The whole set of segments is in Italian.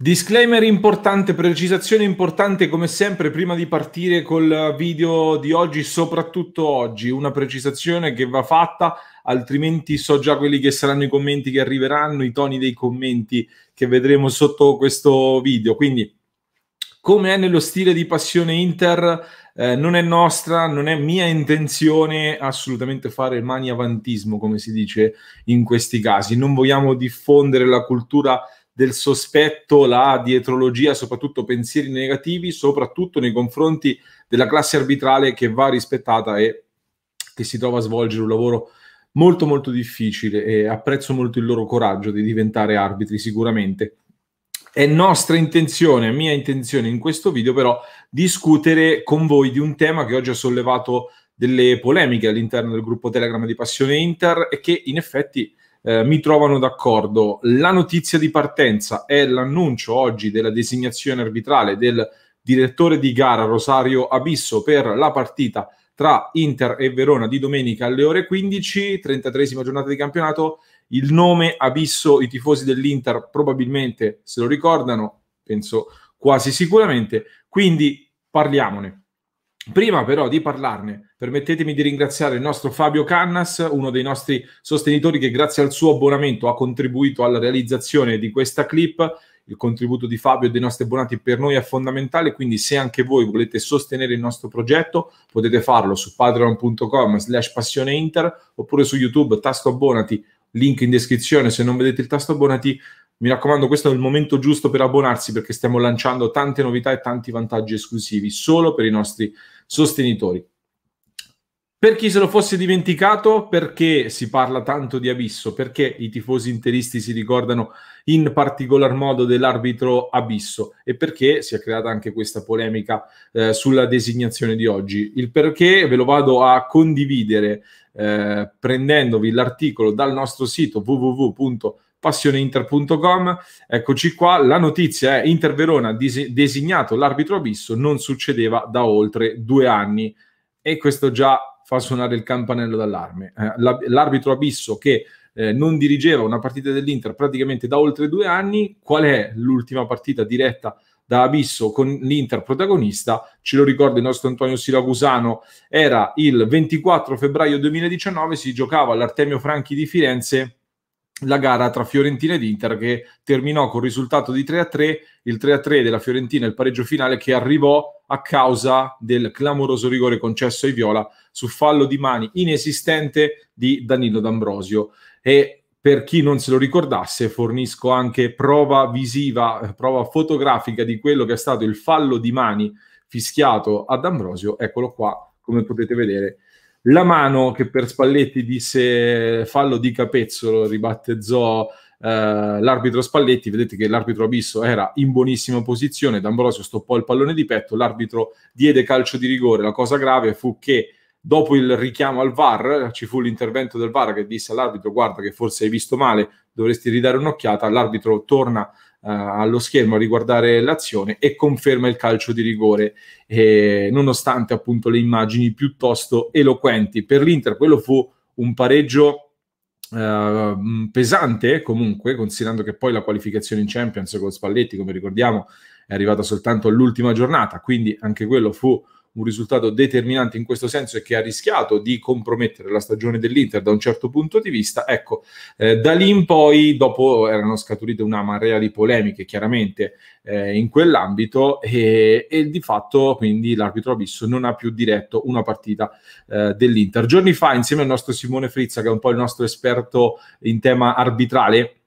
Disclaimer importante, precisazione importante come sempre prima di partire col video di oggi, soprattutto oggi, una precisazione che va fatta, altrimenti so già quelli che saranno i commenti che arriveranno, i toni dei commenti che vedremo sotto questo video. Quindi, come è nello stile di Passione Inter, eh, non è nostra, non è mia intenzione assolutamente fare maniavantismo, come si dice in questi casi. Non vogliamo diffondere la cultura del sospetto, la dietrologia, soprattutto pensieri negativi, soprattutto nei confronti della classe arbitrale che va rispettata e che si trova a svolgere un lavoro molto molto difficile e apprezzo molto il loro coraggio di diventare arbitri sicuramente. È nostra intenzione, mia intenzione in questo video però discutere con voi di un tema che oggi ha sollevato delle polemiche all'interno del gruppo Telegram di Passione Inter e che in effetti eh, mi trovano d'accordo. La notizia di partenza è l'annuncio oggi della designazione arbitrale del direttore di gara Rosario Abisso per la partita tra Inter e Verona di domenica alle ore 15, 33 giornata di campionato. Il nome Abisso, i tifosi dell'Inter probabilmente se lo ricordano, penso quasi sicuramente, quindi parliamone. Prima però di parlarne, permettetemi di ringraziare il nostro Fabio Cannas, uno dei nostri sostenitori che grazie al suo abbonamento ha contribuito alla realizzazione di questa clip. Il contributo di Fabio e dei nostri abbonati per noi è fondamentale, quindi se anche voi volete sostenere il nostro progetto potete farlo su patreon.com slash passioneinter oppure su YouTube, tasto abbonati, link in descrizione se non vedete il tasto abbonati. Mi raccomando, questo è il momento giusto per abbonarsi perché stiamo lanciando tante novità e tanti vantaggi esclusivi solo per i nostri abbonati sostenitori. Per chi se lo fosse dimenticato, perché si parla tanto di Abisso? Perché i tifosi interisti si ricordano in particolar modo dell'arbitro Abisso e perché si è creata anche questa polemica eh, sulla designazione di oggi? Il perché ve lo vado a condividere eh, prendendovi l'articolo dal nostro sito www.com passioneinter.com. Eccoci qua, la notizia è Inter Verona dis- designato l'arbitro abisso non succedeva da oltre due anni e questo già fa suonare il campanello d'allarme. Eh, la- l'arbitro abisso che eh, non dirigeva una partita dell'Inter praticamente da oltre due anni, qual è l'ultima partita diretta da abisso con l'Inter protagonista, ce lo ricorda il nostro Antonio Siracusano, era il 24 febbraio 2019, si giocava all'Artemio Franchi di Firenze la gara tra Fiorentina ed Inter che terminò col risultato di 3-3, il 3-3 della Fiorentina, il pareggio finale che arrivò a causa del clamoroso rigore concesso ai Viola su fallo di mani inesistente di Danilo D'Ambrosio. E per chi non se lo ricordasse, fornisco anche prova visiva, prova fotografica di quello che è stato il fallo di mani fischiato ad Ambrosio. Eccolo qua, come potete vedere la mano che per Spalletti disse fallo di capezzolo, ribattezzò Uh, eh, l'arbitro Spalletti, vedete che l'arbitro Abisso era in buonissima posizione, D'Ambrosio stoppò il pallone di petto, l'arbitro diede calcio di rigore. La cosa grave fu che dopo il richiamo al VAR ci fu l'intervento del VAR che disse all'arbitro guarda che forse hai visto male, dovresti ridare un'occhiata, l'arbitro torna allo schermo a riguardare l'azione e conferma il calcio di rigore, eh, nonostante appunto le immagini piuttosto eloquenti. Per l'Inter quello fu un pareggio Uh, pesante comunque, considerando che poi la qualificazione in Champions con Spalletti, come ricordiamo, è arrivata soltanto all'ultima giornata, quindi anche quello fu un risultato determinante in questo senso e che ha rischiato di compromettere la stagione dell'Inter da un certo punto di vista. Ecco, eh, da lì in poi, dopo erano scaturite una marea di polemiche chiaramente eh, in quell'ambito e, e, di fatto quindi l'arbitro Abisso non ha più diretto una partita eh, dell'Inter. Giorni fa insieme al nostro Simone Frizza, che è un po' il nostro esperto in tema arbitrale,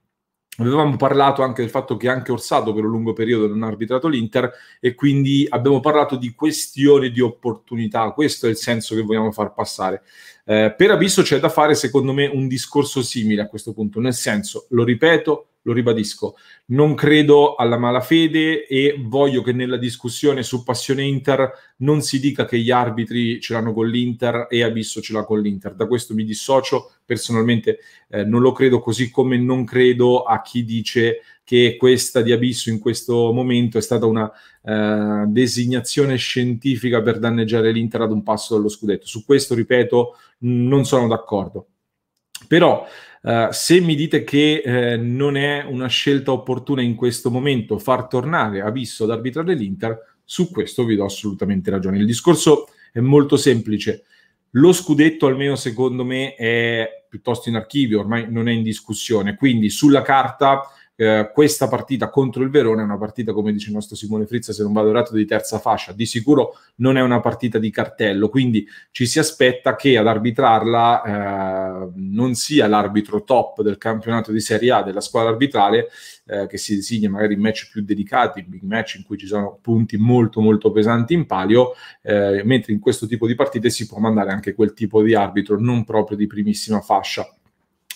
Avevamo parlato anche del fatto che anche Orsato per un lungo periodo non ha arbitrato l'Inter e quindi abbiamo parlato di questione di opportunità, questo è il senso che vogliamo far passare. Eh, per Abisso c'è da fare, secondo me, un discorso simile a questo punto, nel senso, lo ripeto, lo ribadisco, non credo alla malafede e voglio che nella discussione su passione Inter non si dica che gli arbitri ce l'hanno con l'Inter e Abisso ce l'ha con l'Inter. Da questo mi dissocio, personalmente eh, non lo credo così come non credo a chi dice che questa di Abisso in questo momento è stata una eh, designazione scientifica per danneggiare l'Inter ad un passo dallo scudetto. Su questo, ripeto, non sono d'accordo. Però eh, se mi dite che eh, non è una scelta opportuna in questo momento far tornare Abisso ad arbitrare l'Inter, su questo vi do assolutamente ragione. Il discorso è molto semplice. Lo scudetto, almeno secondo me, è piuttosto in archivio, ormai non è in discussione. Quindi sulla carta eh, questa partita contro il Verona è una partita, come dice il nostro Simone Frizza, se non vado errato, di terza fascia. Di sicuro non è una partita di cartello, quindi ci si aspetta che ad arbitrarla eh, non sia l'arbitro top del campionato di Serie A della squadra arbitrale, eh, che si designa magari in match più delicati, in big match in cui ci sono punti molto molto pesanti in palio, eh, mentre in questo tipo di partite si può mandare anche quel tipo di arbitro non proprio di primissima fascia.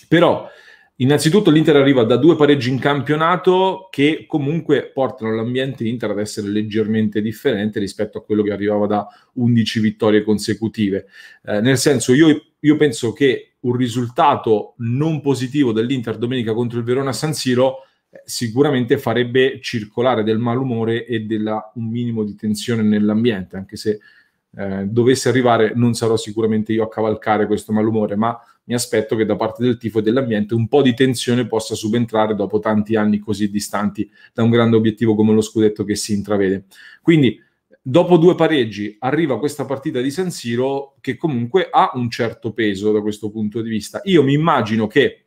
Però Innanzitutto l'Inter arriva da due pareggi in campionato che comunque portano l'ambiente Inter ad essere leggermente differente rispetto a quello che arrivava da 11 vittorie consecutive. Eh, nel senso, io, io, penso che un risultato non positivo dell'Inter domenica contro il Verona San Siro eh, sicuramente farebbe circolare del malumore e della, un minimo di tensione nell'ambiente, anche se eh, dovesse arrivare non sarò sicuramente io a cavalcare questo malumore, ma mi aspetto che da parte del tifo e dell'ambiente un po' di tensione possa subentrare dopo tanti anni così distanti da un grande obiettivo come lo scudetto che si intravede. Quindi dopo due pareggi arriva questa partita di San Siro che comunque ha un certo peso da questo punto di vista. Io mi immagino che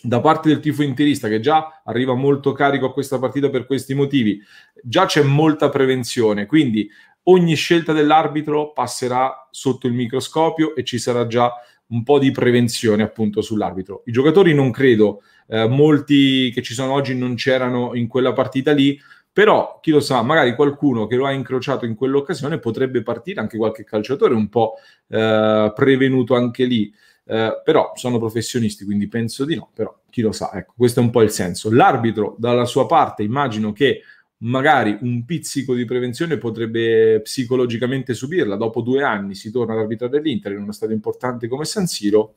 da parte del tifo interista che già arriva molto carico a questa partita per questi motivi, già c'è molta prevenzione, quindi ogni scelta dell'arbitro passerà sotto il microscopio e ci sarà già un po' di prevenzione appunto sull'arbitro. I giocatori non credo, eh, molti che ci sono oggi non c'erano in quella partita lì, però chi lo sa, magari qualcuno che lo ha incrociato in quell'occasione potrebbe partire anche qualche calciatore un po' eh, prevenuto anche lì. Eh, però sono professionisti, quindi penso di no, però chi lo sa, ecco, questo è un po' il senso. L'arbitro dalla sua parte immagino che magari un pizzico di prevenzione potrebbe psicologicamente subirla. Dopo due anni si torna all'arbitro dell'Inter in uno stato importante come San Siro.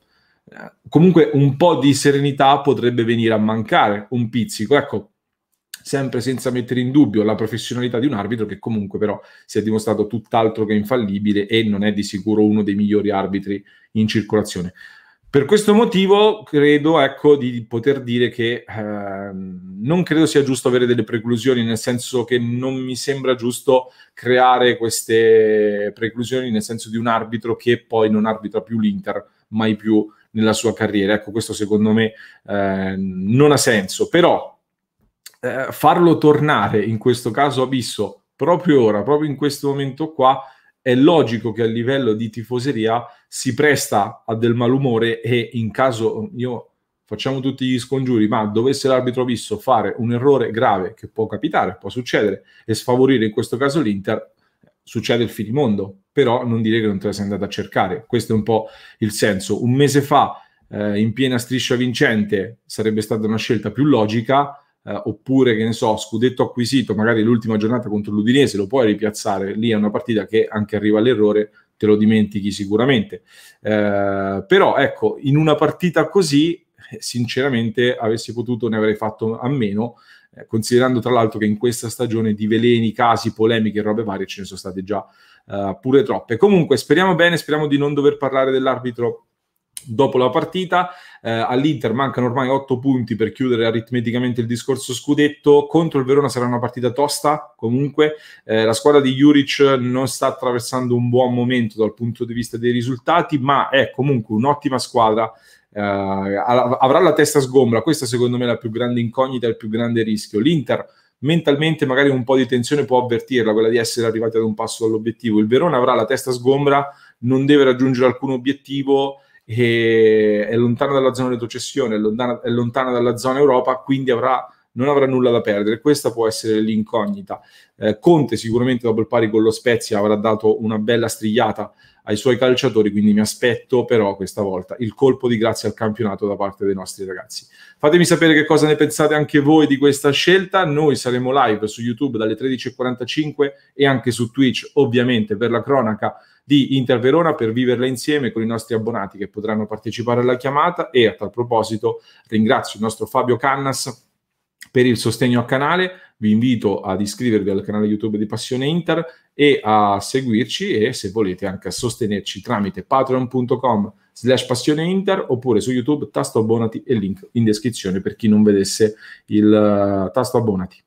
Eh, comunque un po' di serenità potrebbe venire a mancare, un pizzico. Ecco, sempre senza mettere in dubbio la professionalità di un arbitro che comunque però si è dimostrato tutt'altro che infallibile e non è di sicuro uno dei migliori arbitri in circolazione. Per questo motivo credo ecco, di poter dire che eh, non credo sia giusto avere delle preclusioni, nel senso che non mi sembra giusto creare queste preclusioni nel senso di un arbitro che poi non arbitra più l'Inter, mai più nella sua carriera. Ecco, questo secondo me eh, non ha senso, però eh, farlo tornare in questo caso abisso proprio ora, proprio in questo momento qua, è logico che a livello di tifoseria si presta a del malumore e in caso io facciamo tutti gli scongiuri, ma dovesse l'arbitro visto fare un errore grave che può capitare, può succedere e sfavorire in questo caso l'Inter, succede il finimondo, però non dire che non te la sei andata a cercare. Questo è un po' il senso. Un mese fa eh, in piena striscia vincente sarebbe stata una scelta più logica, eh, oppure che ne so, scudetto acquisito, magari l'ultima giornata contro l'Udinese, lo puoi ripiazzare, lì è una partita che anche arriva all'errore, te lo dimentichi sicuramente. Eh, però ecco, in una partita così, eh, sinceramente, avessi potuto ne avrei fatto a meno, eh, considerando tra l'altro che in questa stagione di veleni, casi, polemiche e robe varie ce ne sono state già eh, pure troppe. Comunque, speriamo bene, speriamo di non dover parlare dell'arbitro dopo la partita. Eh, All'Inter mancano ormai 8 punti per chiudere aritmeticamente il discorso scudetto. Contro il Verona sarà una partita tosta, comunque. Eh, la squadra di Juric non sta attraversando un buon momento dal punto di vista dei risultati, ma è comunque un'ottima squadra. Eh, avrà la testa sgombra. Questa, secondo me, è la più grande incognita, il più grande rischio. L'Inter mentalmente magari un po' di tensione può avvertirla, quella di essere arrivati ad un passo dall'obiettivo. Il Verona avrà la testa sgombra, non deve raggiungere alcun obiettivo e è lontana dalla zona retrocessione, è lontana, è lontana dalla zona Europa, quindi avrà non avrà nulla da perdere. Questa può essere l'incognita. Eh, Conte sicuramente dopo il pari con lo Spezia avrà dato una bella strigliata ai suoi calciatori, quindi mi aspetto però questa volta il colpo di grazia al campionato da parte dei nostri ragazzi. Fatemi sapere che cosa ne pensate anche voi di questa scelta, noi saremo live su YouTube dalle 13.45 e anche su Twitch ovviamente per la cronaca di Inter Verona per viverla insieme con i nostri abbonati che potranno partecipare alla chiamata e a tal proposito ringrazio il nostro Fabio Cannas per il sostegno al canale, vi invito ad iscrivervi al canale YouTube di Passione Inter, e a seguirci e se volete anche a sostenerci tramite patreon.com slash passione inter oppure su youtube tasto abbonati e link in descrizione per chi non vedesse il uh, tasto abbonati